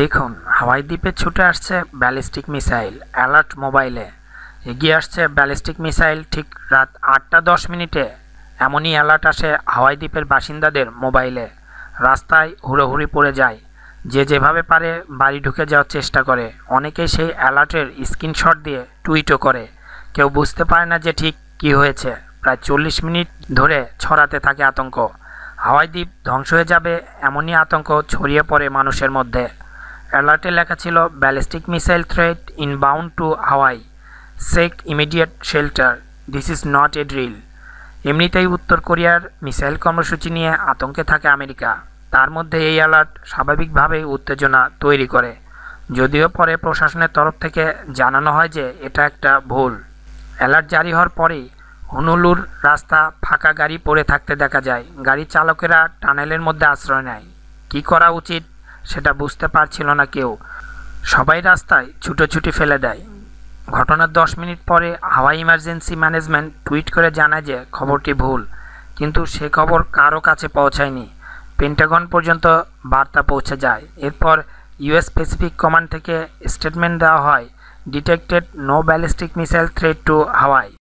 দেখুন হাওয়াই দ্বীপে ছুটে আসছে ব্যালিস্টিক মিসাইল অ্যালার্ট মোবাইলে এগিয়ে আসছে ব্যালিস্টিক মিসাইল ঠিক রাত আটটা দশ মিনিটে এমনই অ্যালার্ট আসে হাওয়াই দ্বীপের বাসিন্দাদের মোবাইলে রাস্তায় হুড়োহুড়ি পড়ে যায় যে যেভাবে পারে বাড়ি ঢুকে যাওয়ার চেষ্টা করে অনেকেই সেই অ্যালার্টের স্ক্রিনশট দিয়ে টুইটও করে কেউ বুঝতে পারে না যে ঠিক কি হয়েছে প্রায় চল্লিশ মিনিট ধরে ছড়াতে থাকে আতঙ্ক হাওয়াই দ্বীপ ধ্বংস হয়ে যাবে এমনই আতঙ্ক ছড়িয়ে পড়ে মানুষের মধ্যে অ্যালার্টে লেখা ছিল ballistic missile threat bound to Hawaii seek immediate shelter this is not a drill এমনিতেই উত্তর কোরিয়ার মিসাইল কর্মসূচি নিয়ে আতঙ্কে থাকে আমেরিকা তার মধ্যে এই অ্যালার্ট স্বাভাবিকভাবেই উত্তেজনা তৈরি করে যদিও পরে প্রশাসনের তরফ থেকে জানানো হয় যে এটা একটা ভুল অ্যালার্ট জারি হওয়ার পরেই হনুলুর রাস্তা ফাঁকা গাড়ি পড়ে থাকতে দেখা যায় গাড়ির চালকেরা টানেলের মধ্যে আশ্রয় নেয় কি করা উচিত সেটা বুঝতে পারছিল না কেউ সবাই রাস্তায় ছুটোছুটি ফেলে দেয় ঘটনার দশ মিনিট পরে হাওয়াই ইমার্জেন্সি ম্যানেজমেন্ট টুইট করে জানায় যে খবরটি ভুল কিন্তু সে খবর কারও কাছে পৌঁছায়নি পেন্টাগন পর্যন্ত বার্তা পৌঁছে যায় এরপর ইউএস স্পেসিফিক কমান্ড থেকে স্টেটমেন্ট দেওয়া হয় detected no ballistic missile threat to Hawaii